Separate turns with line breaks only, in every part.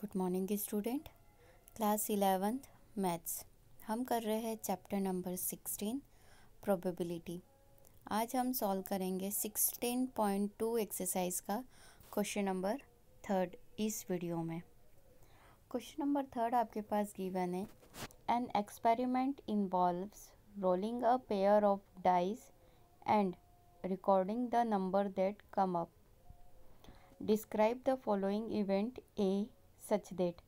Good morning student class eleventh maths हम कर रहे हैं चैप्टर नंबर सिक्सटीन प्रोबेबिलिटी आज हम सॉल्व करेंगे सिक्सटीन पॉइंट टू एक्सरसाइज का क्वेश्चन नंबर थर्ड इस वीडियो में क्वेश्चन नंबर थर्ड आपके पास गिवन है an experiment involves rolling a pair of dice and recording the number that come up describe the following event A such that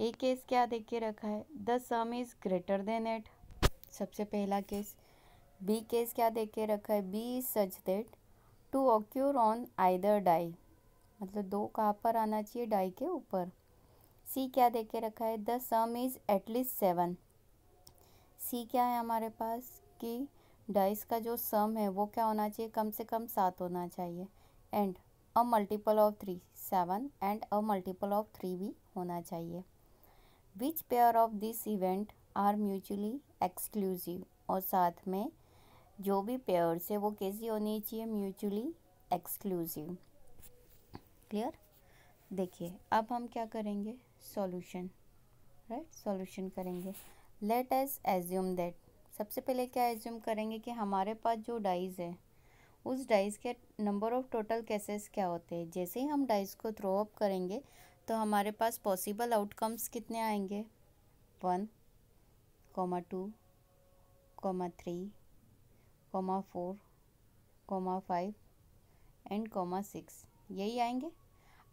A case क्या देख के रखा है the sum is greater than eight सबसे पहला case B case क्या देख के रखा है B is such that two occur on either die मतलब दो कहाँ पर आना चाहिए डाई के ऊपर सी क्या देख के रखा है the sum is at least seven C क्या है हमारे पास कि डाइस का जो सम है वो क्या होना चाहिए कम से कम सात होना चाहिए and a multiple of three seven and a multiple of three भी होना चाहिए which pair of this event are mutually exclusive और साथ में जो भी पेयर्स है वो कैसी होनी चाहिए म्यूचुअली एक्सक्लूसिव क्लियर देखिए अब हम क्या करेंगे सॉल्यूशन राइट सॉल्यूशन करेंगे लेट एस एज्यूम दैट सबसे पहले क्या एज्यूम करेंगे कि हमारे पास जो डाइज है उस डाइस के नंबर ऑफ टोटल केसेस क्या होते हैं जैसे ही हम डाइस को थ्रो अप करेंगे तो हमारे पास पॉसिबल आउटकम्स कितने आएंगे one comma two comma three comma four comma five and comma six यही आएंगे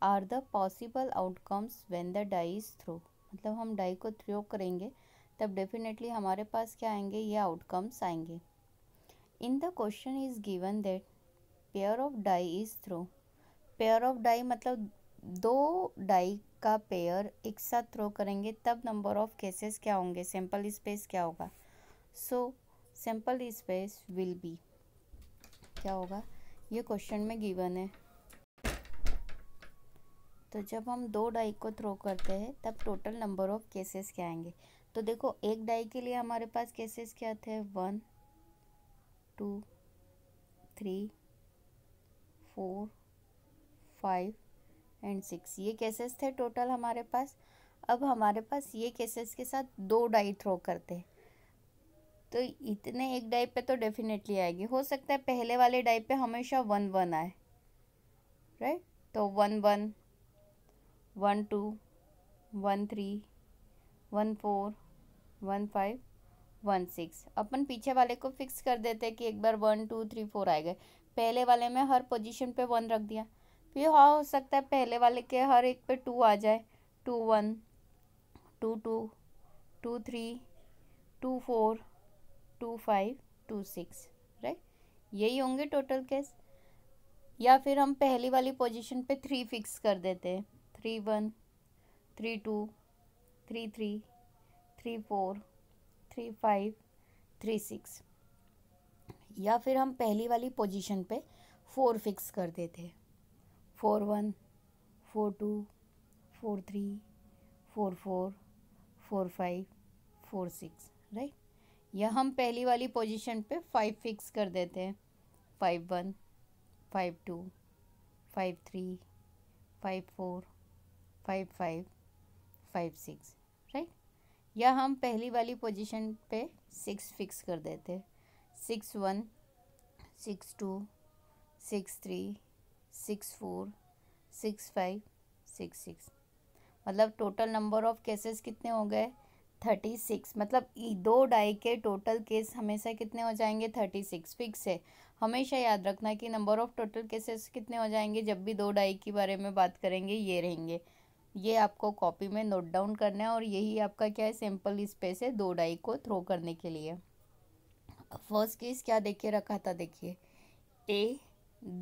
are the possible outcomes when the dies throw मतलब हम डाई को थ्रो करेंगे तब डेफिनेटली हमारे पास क्या आएंगे ये आउटकम्स आएंगे in the question is given that pair of die is throw pair of die मतलब दो डाई का पेयर एक साथ थ्रो करेंगे तब नंबर ऑफ केसेस क्या होंगे सैम्पल स्पेस क्या होगा so simple space will be क्या होगा ये क्वेश्चन में गिवन है तो जब हम दो डाई को थ्रो करते हैं तब टोटल नंबर ऑफ केसेस क्या आएंगे तो देखो एक डाई के लिए हमारे पास केसेस क्या थे one two three four five and six ये केसेस थे टोटल हमारे पास अब हमारे पास ये केसेस के साथ दो डाई थ्रो करते हैं तो इतने एक डाई पे तो डेफिनेटली आएगी हो सकता है पहले वाले डाई पे हमेशा वन वन आए राइट तो one one one two one three one four one five one six अपन पीछे वाले को फिक्स कर देते हैं कि एक बार वन टू थ्री फोर आए गए पहले वाले में हर पोजीशन पे वन रख दिया फिर तो हाँ हो सकता है पहले वाले के हर एक पे टू आ जाए two one two two two three two four two five two six right यही होंगे टोटल केस या फिर हम पहली वाली पोजीशन पे थ्री फिक्स कर देते हैं three one three two three three three four three five three six या फिर हम पहली वाली पोजीशन पे फोर फिक्स कर देते four one four two four three four four four five four six right या हम पहली वाली पोजीशन पे फाइव फिक्स कर देते हैं five one five two five three five four five five five six या हम पहली वाली पोजीशन पे सिक्स फिक्स कर देते six one six two six three six four six five six six मतलब टोटल नंबर ऑफ़ केसेस कितने हो गए थर्टी सिक्स मतलब दो डाई के टोटल केस हमेशा कितने हो जाएंगे थर्टी सिक्स फिक्स है हमेशा याद रखना कि नंबर ऑफ़ टोटल केसेस कितने हो जाएंगे जब भी दो डाई के बारे में बात करेंगे ये रहेंगे ये आपको कॉपी में नोट डाउन करना है और यही आपका क्या है सिंपल स्पेस है दो डाई को थ्रो करने के लिए फर्स्ट केस क्या देखिए रखा था देखिए A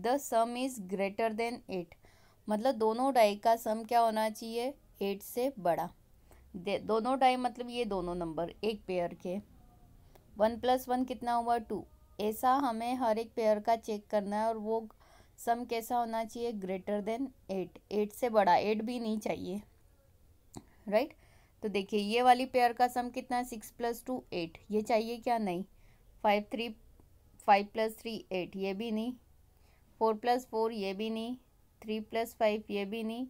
the sum is greater than eight मतलब दोनों डाई का सम क्या होना चाहिए एट से बड़ा दे दोनों डाई मतलब ये दोनों नंबर एक पेयर के वन प्लस वन कितना हुआ टू ऐसा हमें हर एक पेयर का चेक करना है और वो सम कैसा होना चाहिए ग्रेटर देन एट एट से बड़ा एट भी नहीं चाहिए राइट right? तो देखिए ये वाली पेयर का सम कितना है सिक्स प्लस टू एट ये चाहिए क्या नहीं five three five plus three eight ये भी नहीं फोर प्लस फोर ये भी नहीं थ्री प्लस फाइव ये भी नहीं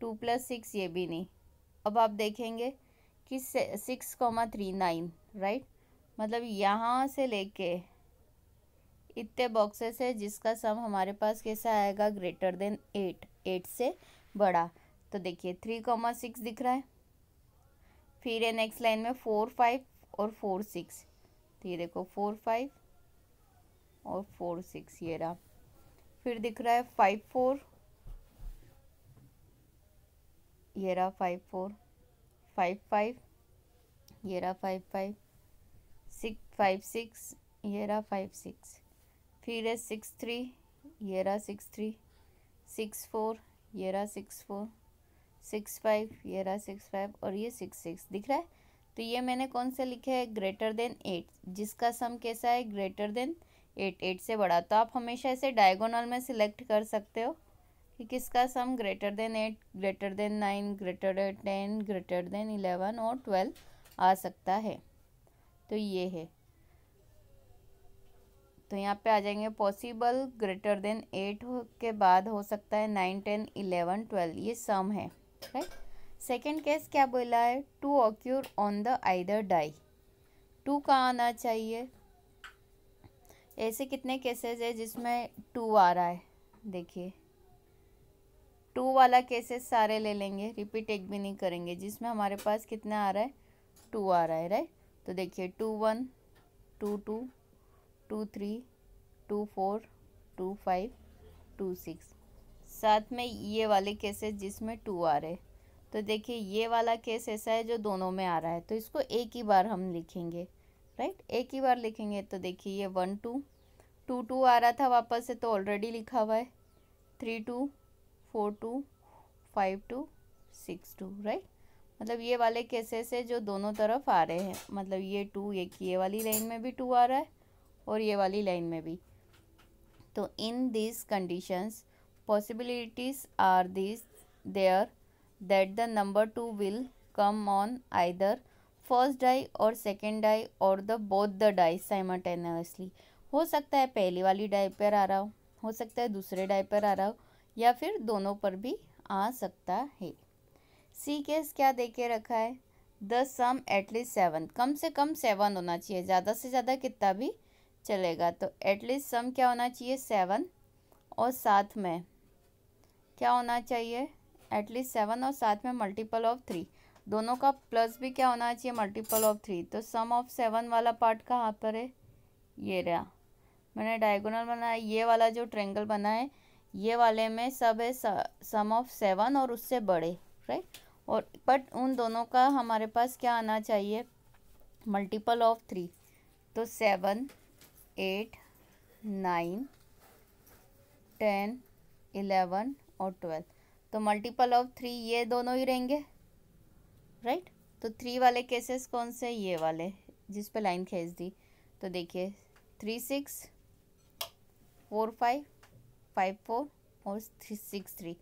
टू प्लस सिक्स ये भी नहीं अब आप देखेंगे कि six comma three nine right मतलब यहाँ से लेके इतने बॉक्सेस है जिसका सम हमारे पास कैसा आएगा ग्रेटर देन एट एट से बड़ा तो देखिए थ्री कॉमा सिक्स दिख रहा है फिर ये नेक्स्ट लाइन में फोर फाइव और फोर सिक्स तो ये देखो फोर फाइव और फोर सिक्स ये रहा फिर दिख रहा है फाइव फोर ये रहा फाइव फोर फाइव फाइव ये रहा five five six five six ये रहा फाइव सिक्स फिर है सिक्स थ्री ये रहा सिक्स थ्री सिक्स फोर ये रहा सिक्स फोर सिक्स फाइव ये रहा सिक्स फाइव और ये सिक्स सिक्स दिख रहा है तो ये मैंने कौन सा लिखा है ग्रेटर देन एट जिसका सम कैसा है ग्रेटर देन एट एट से बड़ा तो आप हमेशा इसे डायगोनल में सिलेक्ट कर सकते हो कि किसका sum greater than eight greater than nine greater than ten greater than eleven और ट्वेल्व आ सकता है तो ये है तो यहाँ पे आ जाएंगे पॉसिबल ग्रेटर देन एट के बाद हो सकता है नाइन टेन इलेवन ट्वेल्व ये सम है राइट सेकेंड केस क्या बोला है two occur on the either die two कहाँ आना चाहिए ऐसे कितने केसेस है जिसमें टू आ रहा है देखिए टू वाला केसेस सारे ले लेंगे रिपीट एक भी नहीं करेंगे जिसमें हमारे पास कितना आ रहा है टू आ रहा है राइट तो देखिए two one two two two three two four two five two six साथ में ये वाले केसेस जिसमें टू आ रहे तो देखिए ये वाला केस ऐसा है जो दोनों में आ रहा है तो इसको एक ही बार हम लिखेंगे राइट एक ही बार लिखेंगे तो देखिए ये वन टू टू टू आ रहा था वापस से तो ऑलरेडी लिखा हुआ है three two four two five two six two right मतलब ये वाले केसेस है जो दोनों तरफ आ रहे हैं मतलब ये टू एक ये वाली लाइन में भी टू आ रहा है और ये वाली लाइन में भी तो in this conditions possibilities are this there that the number two will come on either first die और सेकेंड डाई और the both the die simultaneously हो सकता है पहली वाली डाई पर आ रहा हो हो सकता है दूसरे डाई पर आ रहा हो या फिर दोनों पर भी आ सकता है सी केस क्या दे के रखा है द सम एटलीस्ट सेवन कम से कम सेवन होना चाहिए ज़्यादा से ज़्यादा कितना भी चलेगा तो एटलीस्ट सम क्या होना चाहिए सेवन और साथ में क्या होना चाहिए एटलीस्ट सेवन और साथ में मल्टीपल ऑफ थ्री दोनों का प्लस भी क्या होना चाहिए मल्टीपल ऑफ थ्री तो सम ऑफ सेवन वाला पार्ट कहाँ पर है ये रहा मैंने डायगोनल बनाया ये वाला जो ट्रेंगल बना है ये वाले में सब है सम ऑफ सेवन और उससे बड़े राइट और बट उन दोनों का हमारे पास क्या आना चाहिए मल्टीपल ऑफ थ्री तो seven eight nine ten eleven और ट्वेल्व तो मल्टीपल ऑफ थ्री ये दोनों ही रहेंगे राइट right? तो थ्री वाले केसेस कौन से ये वाले जिस पे लाइन खींच दी तो देखिए three six four five five four और थ्री सिक्स थ्री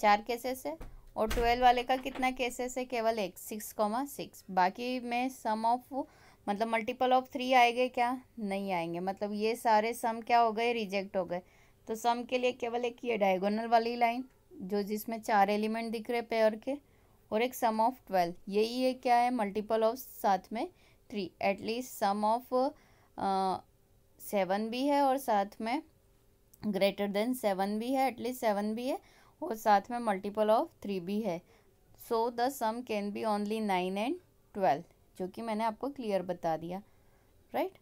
चार केसेस है और ट्वेल्व वाले का कितना केसेस है केवल एक सिक्स कॉमा सिक्स बाकी में सम ऑफ मतलब मल्टीपल ऑफ थ्री आएंगे क्या नहीं आएंगे मतलब ये सारे सम क्या हो गए रिजेक्ट हो गए तो सम के लिए केवल एक ये डायगोनल वाली लाइन जो जिसमें चार एलिमेंट दिख रहे पेयर के और एक सम ऑफ ट्वेल्व यही है क्या है मल्टीपल ऑफ साथ में three at least sum of seven भी है और साथ में ग्रेटर देन सेवन भी है एटलीस्ट सेवन भी है और साथ में मल्टीपल ऑफ थ्री भी है so the sum can be only nine and twelve जो कि मैंने आपको क्लियर बता दिया राइट right?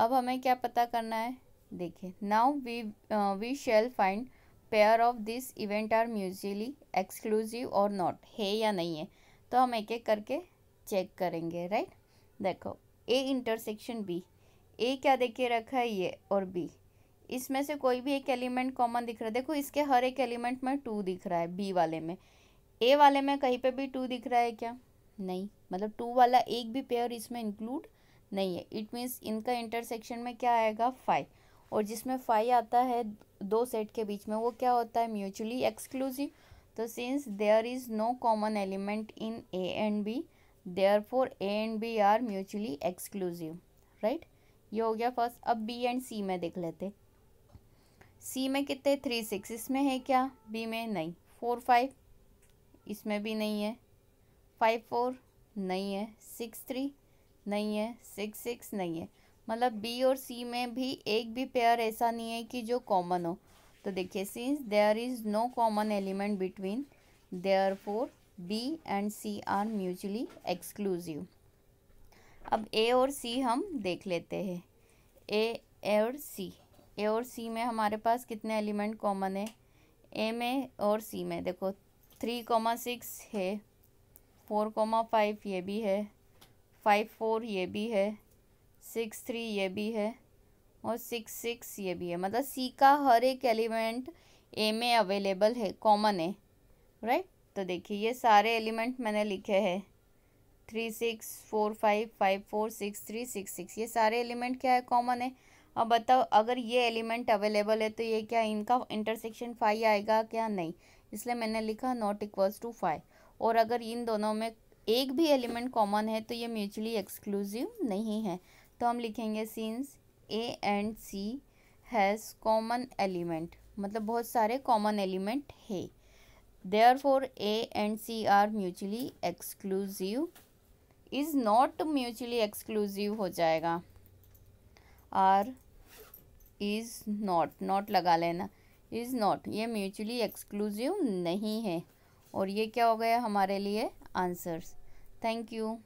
अब हमें क्या पता करना है देखिए now we we shall find pair of this event are mutually exclusive और नॉट है या नहीं है तो हम एक एक करके चेक करेंगे राइट देखो ए इंटरसेक्शन बी ए क्या देखिए रखा है ये और बी इसमें से कोई भी एक एलिमेंट कॉमन दिख रहा है देखो इसके हर एक एलिमेंट में टू दिख रहा है बी वाले में ए वाले में कहीं पे भी टू दिख रहा है क्या नहीं मतलब टू वाला एक भी पेयर इसमें इंक्लूड नहीं है इट मीन्स इनका इंटरसेक्शन में क्या आएगा फाइव और जिसमें फाइव आता है दो सेट के बीच में वो क्या होता है म्यूचुअली एक्सक्लूसिव तो since there is no common element in A and B therefore A and B are mutually exclusive right ये हो गया फर्स्ट अब बी एंड सी में देख लेते सी में कितने थ्री सिक्स इसमें है क्या बी में नहीं फोर फाइव इसमें भी नहीं है फाइव फोर नहीं है सिक्स थ्री नहीं है सिक्स सिक्स नहीं है मतलब बी और सी में भी एक भी पेयर ऐसा नहीं है कि जो कॉमन हो तो देखिए since there is no common element between therefore B and C are mutually exclusive अब ए और सी हम देख लेते हैं ए और सी ए और सी में हमारे पास कितने एलिमेंट कॉमन है ए में और सी में देखो थ्री कॉमा सिक्स है फोर कोमा फाइव ये भी है फाइव फोर ये भी है सिक्स थ्री ये भी है और सिक्स सिक्स ये भी है मतलब सी का हर एक एलिमेंट ए में अवेलेबल है कॉमन है राइट तो देखिए ये सारे एलिमेंट मैंने लिखे हैं three six four five five four six three six six ये सारे एलिमेंट क्या है कॉमन है अब बताओ अगर ये एलिमेंट अवेलेबल है तो ये क्या इनका इंटरसेक्शन फाइव आएगा क्या नहीं इसलिए मैंने लिखा नॉट इक्वल्स टू फाइव और अगर इन दोनों में एक भी एलिमेंट कॉमन है तो ये म्यूचुअली एक्सक्लूसिव नहीं है तो हम लिखेंगे since A and C has common element मतलब बहुत सारे कॉमन एलिमेंट है therefore A and C are mutually exclusive is not mutually exclusive हो जाएगा आर इज़ नॉट नॉट लगा लेना इज़ नॉट ये म्यूचुअली एक्सक्लूसिव नहीं है और ये क्या हो गया हमारे लिए आंसर्स थैंक यू